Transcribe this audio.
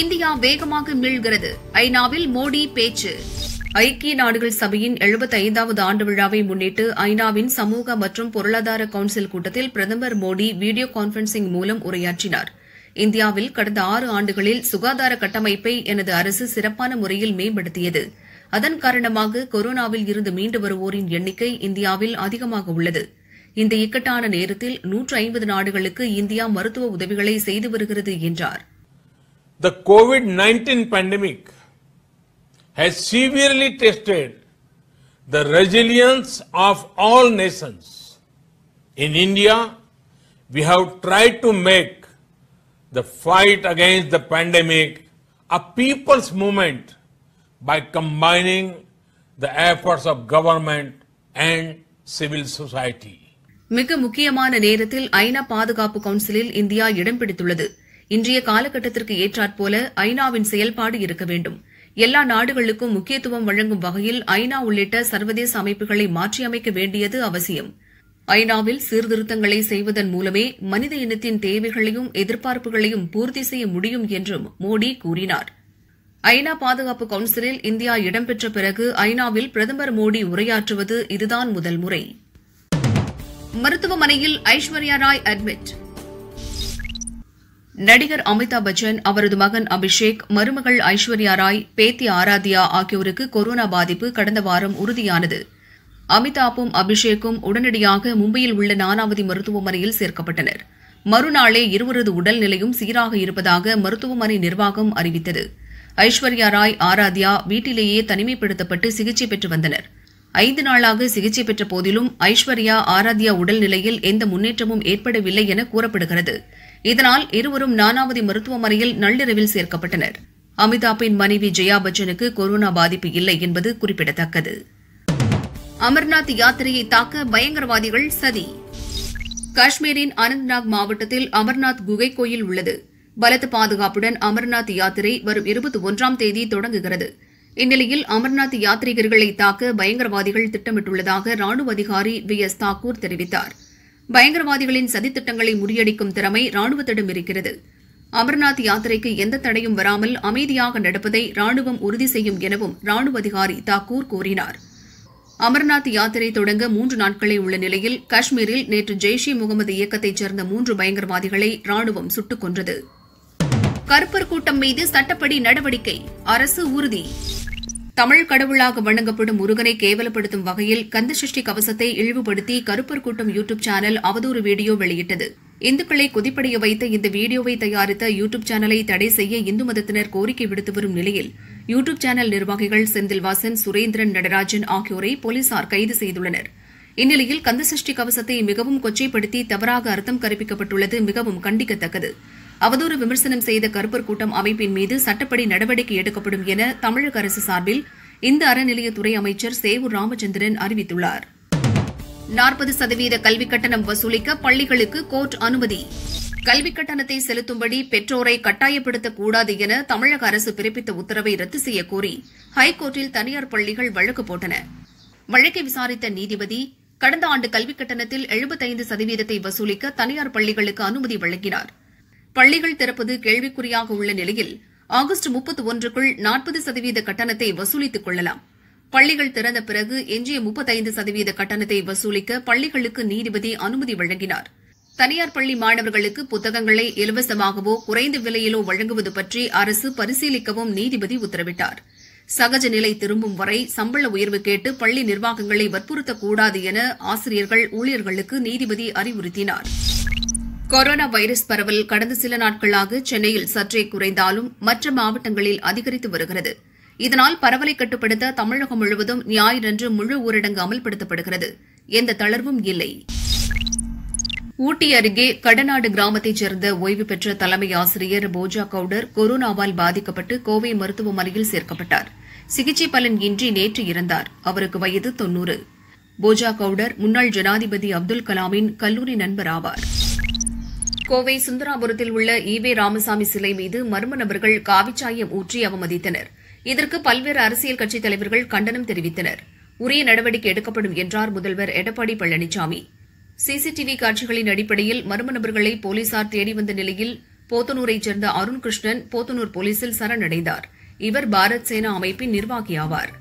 India வேகமாக மீள்கிறது ஐநாவில் மோடி பேச்சு ஐக்கிய நாடுகள் சபையின் எழுபத்தி ஐந்தாவது ஆண்டு விழாவை முன்னிட்டு ஐநாவின் சமூக மற்றும் பொருளாதார கவுன்சில் கூட்டத்தில் பிரதமர் மோடி வீடியோ கான்பரன்சிங் மூலம் உரையாற்றினாா் இந்தியாவில் கடந்த ஆறு ஆண்டுகளில் சுகாதார கட்டமைப்பை எனது அரசு சிறப்பான முறையில் மேம்படுத்தியது அதன் காரணமாக கொரோனாவில் இருந்து மீண்டு வருவோரின் எண்ணிக்கை இந்தியாவில் அதிகமாக உள்ளது இந்த இக்கட்டான நேரத்தில் நூற்று ஐம்பது நாடுகளுக்கு இந்தியா மருத்துவ உதவிகளை செய்து வருகிறது என்றார் The COVID-19 pandemic has severely tested the resilience of all nations. In India, we have tried to make the fight against the pandemic, a people's movement by combining the efforts of government and civil society. மிக முக்கியமான நேரத்தில் ஐநா பாதுகாப்பு கவுன்சிலில் India இடம் பிடித்துள்ளது இன்றைய காலகட்டத்திற்கு ஏற்றாற்போல ஐநாவின் செயல்பாடு இருக்க வேண்டும் எல்லா நாடுகளுக்கும் முக்கியத்துவம் வழங்கும் வகையில் ஐநா உள்ளிட்ட சர்வதேச அமைப்புகளை மாற்றியமைக்க வேண்டியது அவசியம் ஐநாவில் சீர்திருத்தங்களை செய்வதன் மூலமே மனித இனத்தின் தேவைகளையும் எதிர்பார்ப்புகளையும் பூர்த்தி செய்ய முடியும் என்றும் மோடி கூறினார் ஐநா பாதுகாப்பு கவுன்சிலில் இந்தியா இடம்பெற்ற பிறகு ஐநாவில் பிரதமர் மோடி உரையாற்றுவது இதுதான் முதல் முறை மருத்துவமனையில் ஐஸ்வர்யா ராய் அட்மிட் நடிகர் அமிதாப் பச்சன் அவரது மகன் அபிஷேக் மருமகள் ஐஸ்வர்யா ராய் பேத்தி ஆராத்யா ஆகியோருக்கு கொரோனா பாதிப்பு கடந்த வாரம் உறுதியானது அமிதாப்பும் அபிஷேக்கும் உடனடியாக மும்பையில் உள்ள நானாவதி மருத்துவமனையில் சேர்க்கப்பட்டனர் மறுநாளே இருவரது உடல்நிலையும் சீராக இருப்பதாக மருத்துவமனை நிர்வாகம் அறிவித்தது ஐஸ்வர்யா ராய் ஆராத்யா வீட்டிலேயே தனிமைப்படுத்தப்பட்டு சிகிச்சை பெற்று வந்தனர் ஐந்து நாளாக சிகிச்சை பெற்ற போதிலும் ஐஸ்வர்யா ஆராத்யா உடல்நிலையில் எந்த முன்னேற்றமும் ஏற்படவில்லை என கூறப்படுகிறது இதனால் இருவரும் நானாவதி மருத்துவமனையில் நள்ளிரவில் சேர்க்கப்பட்டனர் அமிதாப்பின் மனைவி ஜெயா பச்சனுக்கு கொரோனா பாதிப்பு இல்லை என்பது குறிப்பிடத்தக்கது அமர்நாத் யாத்திரையை தாக்க பயங்கரவாதிகள் சதி காஷ்மீரின் அனந்த்நாக் மாவட்டத்தில் அமர்நாத் குகை கோயில் உள்ளது பலத்த பாதுகாப்புடன் அமர்நாத் யாத்திரை வரும் இருபத்தி ஒன்றாம் தேதி தொடங்குகிறது இந்நிலையில் அமர்நாத் யாத்ரீகர்களை தாக்க பயங்கரவாதிகள் திட்டமிட்டுள்ளதாக ராணுவ அதிகாரி வி எஸ் தாக்கூர் தெரிவித்தார் பயங்கரவாதிகளின் சதித்திட்டங்களை முறியடிக்கும் திறமை ராணுவத்திடம் இருக்கிறது அமர்நாத் யாத்திரைக்கு எந்த தடையும் வராமல் அமைதியாக நடப்பதை ராணுவம் உறுதி செய்யும் எனவும் ராணுவ அதிகாரி தாக்கூர் கூறினாா் அமர்நாத் யாத்திரை தொடங்க மூன்று நாட்களே உள்ள நிலையில் காஷ்மீரில் நேற்று ஜெய்ஷ் இ முகமது இயக்கத்தைச் சேர்ந்த மூன்று பயங்கரவாதிகளை ராணுவம் சுட்டுக் கொன்றது கருப்பர் கூட்டம் மீது சட்டப்படி நடவடிக்கை அரசு உறுதி தமிழ் கடவுளாக வணங்கப்படும் முருகனை கேவலப்படுத்தும் வகையில் கந்தசஷ்டி கவசத்தை இழிவுபடுத்தி கருப்பர் கூட்டம் யூடியூப் சேனல் அவதூறு வீடியோ வெளியிட்டது இந்துக்களை கொதிப்படைய வைத்த இந்த வீடியோவை தயாரித்த யூடியூப் சேனலை தடை செய்ய இந்து மதத்தினர் கோரிக்கை விடுத்து வரும் நிலையில் யூ டியூப் சேனல் நிர்வாகிகள் செந்தில்வாசன் சுரேந்திரன் நடராஜன் ஆகியோரை போலீசார் கைது செய்துள்ளனர் இந்நிலையில் கந்தசஷ்டி கவசத்தை மிகவும் கொச்சைப்படுத்தி தவறாக அர்த்தம் கற்பிக்கப்பட்டுள்ளது மிகவும் கண்டிக்கத்தக்கது அவதூறு விமர்சனம் செய்த கருப்பர் கூட்டம் அமைப்பின் மீது சட்டப்படி நடவடிக்கை எடுக்கப்படும் என தமிழக அரசு சார்பில் இந்த அறநிலையத்துறை அமைச்சர் சேவூர் ராமச்சந்திரன் அறிவித்துள்ளார் நாற்பது சதவீத கல்விக் கட்டணம் வசூலிக்க பள்ளிகளுக்கு கோர்ட் அனுமதி கல்வி கட்டணத்தை செலுத்தும்படி பெற்றோரை கட்டாயப்படுத்தக்கூடாது என தமிழக அரசு பிறப்பித்த உத்தரவை ரத்து செய்யக்கோரி ஹைகோர்ட்டில் தனியார் பள்ளிகள் வழக்கு போட்டன வழக்கை விசாரித்த நீதிபதி கடந்த ஆண்டு கல்விக் கட்டணத்தில் எழுபத்தைந்து சதவீதத்தை வசூலிக்க தனியார் பள்ளிகளுக்கு அனுமதி வழங்கினார் பள்ளிகள் திறப்பது கேள்விக்குறியாக உள்ள நிலையில் ஆகஸ்ட் முப்பத்தி ஒன்றுக்குள் நாற்பது சதவீத கட்டணத்தை வசூலித்துக் கொள்ளலாம் பள்ளிகள் திறந்த பிறகு எஞ்சிய முப்பத்தைந்து சதவீத கட்டணத்தை வசூலிக்க பள்ளிகளுக்கு நீதிபதி அனுமதி வழங்கினார் தனியார் பள்ளி மாணவர்களுக்கு புத்தகங்களை இலவசமாகவோ குறைந்த விலையிலோ வழங்குவது பற்றி அரசு பரிசீலிக்கவும் நீதிபதி உத்தரவிட்டார் சகஜ நிலை திரும்பும் வரை சம்பள உயர்வு கேட்டு பள்ளி நிர்வாகங்களை வற்புறுத்தக்கூடாது என ஆசிரியர்கள் ஊழியர்களுக்கு நீதிபதி அறிவுறுத்தினார் கொரோனா வைரஸ் பரவல் கடந்த சில நாட்களாக சென்னையில் சற்றே குறைந்தாலும் மற்ற மாவட்டங்களில் அதிகரித்து வருகிறது இதனால் பரவலை கட்டுப்படுத்த தமிழகம் முழுவதும் ஞாயிறன்று முழு ஊரடங்கு அமல்படுத்தப்படுகிறது எந்த தளர்வும் இல்லை ஊட்டி அருகே கடநாடு கிராமத்தைச் சேர்ந்த ஓய்வு பெற்ற தலைமை ஆசிரியர் போஜா கவுடர் கொரோனாவால் பாதிக்கப்பட்டு கோவை மருத்துவமனையில் சேர்க்கப்பட்டார் சிகிச்சை பலன் இன்றி நேற்று இறந்தார் அவருக்கு வயது தொன்னூறு போஜா கவுடர் முன்னாள் ஜனாதிபதி அப்துல் கலாமின் கல்லூரி நண்பர் ஆவார் கோவை சுந்தராபுரத்தில் உள்ள வே ராமசாமி சிலை மீது மர்ம நபர்கள் காவிச்சாயம் ஊற்றி அவமதித்தனர் இதற்கு பல்வேறு அரசியல் கட்சித் தலைவர்கள் கண்டனம் தெரிவித்தனர் உரிய நடவடிக்கை எடுக்கப்படும் என்றார் முதல்வர் எடப்பாடி பழனிசாமி சிசிடிவி காட்சிகளின் அடிப்படையில் மர்ம நபர்களை போலீசார் தேடி வந்த நிலையில் போத்தனூரைச் சேர்ந்த அருண்கிருஷ்ணன் போத்தனூர் போலீசில் சரணடைந்தார் இவர் பாரத் சேனா அமைப்பின் நிர்வாகி ஆவாா்